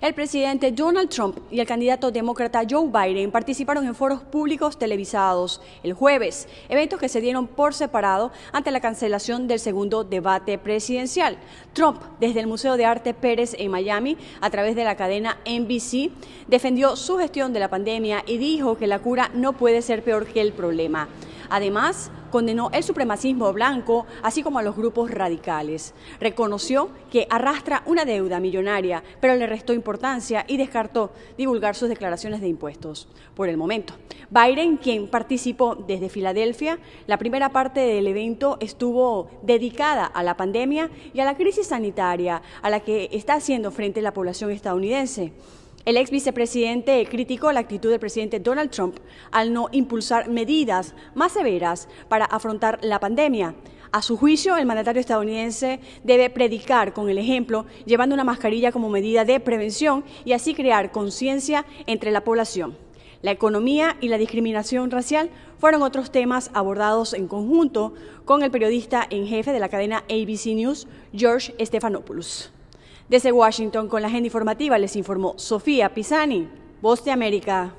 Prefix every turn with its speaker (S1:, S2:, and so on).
S1: El presidente Donald Trump y el candidato demócrata Joe Biden participaron en foros públicos televisados el jueves, eventos que se dieron por separado ante la cancelación del segundo debate presidencial. Trump, desde el Museo de Arte Pérez en Miami, a través de la cadena NBC, defendió su gestión de la pandemia y dijo que la cura no puede ser peor que el problema. Además, condenó el supremacismo blanco, así como a los grupos radicales. Reconoció que arrastra una deuda millonaria, pero le restó importancia y descartó divulgar sus declaraciones de impuestos por el momento. Biden, quien participó desde Filadelfia, la primera parte del evento estuvo dedicada a la pandemia y a la crisis sanitaria a la que está haciendo frente la población estadounidense. El ex vicepresidente criticó la actitud del presidente Donald Trump al no impulsar medidas más severas para afrontar la pandemia. A su juicio, el mandatario estadounidense debe predicar con el ejemplo, llevando una mascarilla como medida de prevención y así crear conciencia entre la población. La economía y la discriminación racial fueron otros temas abordados en conjunto con el periodista en jefe de la cadena ABC News, George Stephanopoulos. Desde Washington con la agenda informativa les informó Sofía Pisani, Voz de América.